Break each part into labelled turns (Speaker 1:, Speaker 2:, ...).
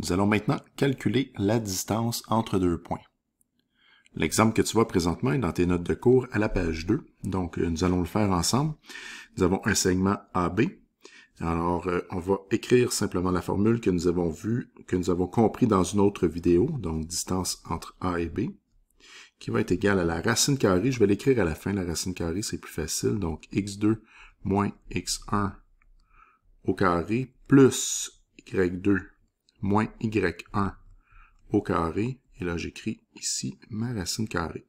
Speaker 1: Nous allons maintenant calculer la distance entre deux points. L'exemple que tu vois présentement est dans tes notes de cours à la page 2. Donc, euh, nous allons le faire ensemble. Nous avons un segment AB. Alors, euh, on va écrire simplement la formule que nous avons vue, que nous avons compris dans une autre vidéo, donc distance entre A et B, qui va être égale à la racine carrée. Je vais l'écrire à la fin, la racine carrée, c'est plus facile. Donc, x2 moins x1 au carré plus y2 moins y1 au carré. Et là, j'écris ici ma racine carrée.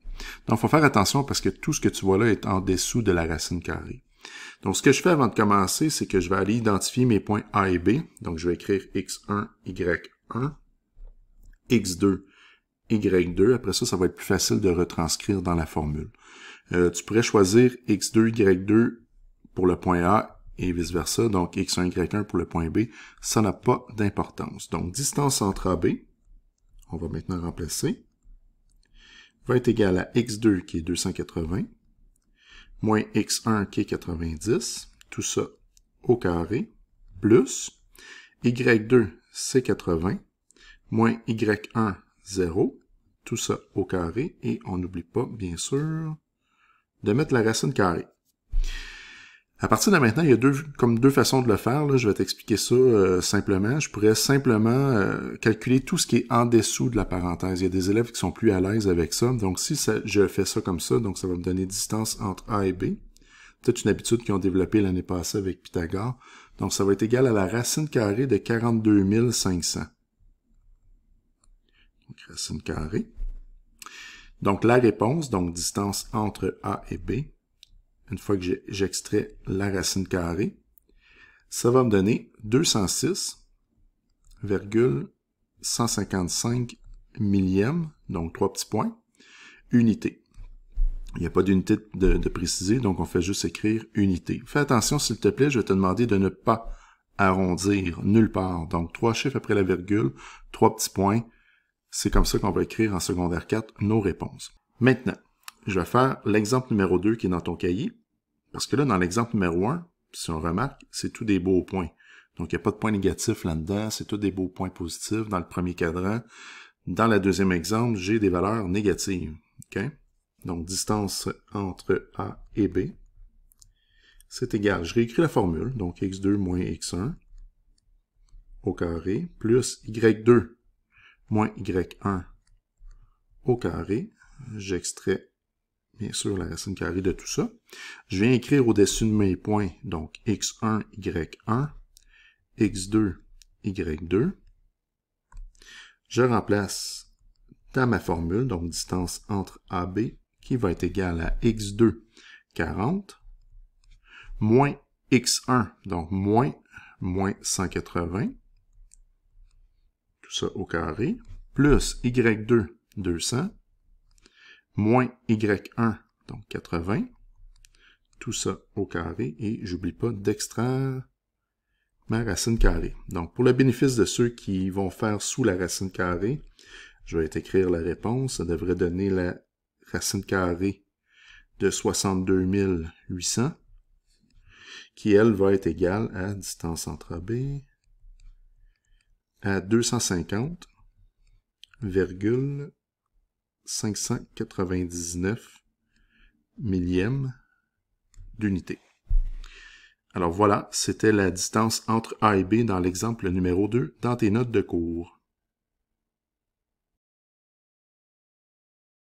Speaker 1: Donc, il faut faire attention parce que tout ce que tu vois là est en dessous de la racine carrée. Donc, ce que je fais avant de commencer, c'est que je vais aller identifier mes points A et B. Donc, je vais écrire x1, y1, x2, y2. Après ça, ça va être plus facile de retranscrire dans la formule. Euh, tu pourrais choisir x2, y2 pour le point A et vice-versa, donc x1, y1 pour le point B, ça n'a pas d'importance. Donc distance entre AB, B, on va maintenant remplacer, va être égal à x2 qui est 280, moins x1 qui est 90, tout ça au carré, plus y2 c'est 80, moins y1 0, tout ça au carré, et on n'oublie pas bien sûr de mettre la racine carrée. À partir de maintenant, il y a deux, comme deux façons de le faire. Je vais t'expliquer ça euh, simplement. Je pourrais simplement euh, calculer tout ce qui est en dessous de la parenthèse. Il y a des élèves qui sont plus à l'aise avec ça. Donc, si je fais ça comme ça, donc ça va me donner distance entre A et B. C'est une habitude qu'ils ont développée l'année passée avec Pythagore. Donc, ça va être égal à la racine carrée de 42 500. Donc, racine carrée. Donc, la réponse, donc distance entre A et B, une fois que j'extrais la racine carrée, ça va me donner 206,155 millième, donc trois petits points, unité. Il n'y a pas d'unité de, de, préciser, donc on fait juste écrire unité. Fais attention, s'il te plaît, je vais te demander de ne pas arrondir nulle part. Donc, trois chiffres après la virgule, trois petits points. C'est comme ça qu'on va écrire en secondaire 4 nos réponses. Maintenant, je vais faire l'exemple numéro 2 qui est dans ton cahier. Parce que là, dans l'exemple numéro 1, si on remarque, c'est tous des beaux points. Donc, il n'y a pas de points négatifs là-dedans, c'est tous des beaux points positifs dans le premier cadran. Dans le deuxième exemple, j'ai des valeurs négatives. Donc, distance entre A et B, c'est égal, je réécris la formule, donc x2 moins x1 au carré, plus y2 moins y1 au carré, j'extrais bien sûr, la racine carrée de tout ça. Je viens écrire au-dessus de mes points, donc x1, y1, x2, y2. Je remplace dans ma formule, donc distance entre AB, qui va être égale à x2, 40, moins x1, donc moins, moins 180, tout ça au carré, plus y2, 200, moins y1, donc 80. Tout ça au carré. Et j'oublie pas d'extraire ma racine carrée. Donc, pour le bénéfice de ceux qui vont faire sous la racine carrée, je vais écrire la réponse. Ça devrait donner la racine carrée de 62 800, qui, elle, va être égale à distance entre B à 250, 599 millième d'unité. Alors voilà, c'était la distance entre A et B dans l'exemple numéro 2 dans tes notes de cours.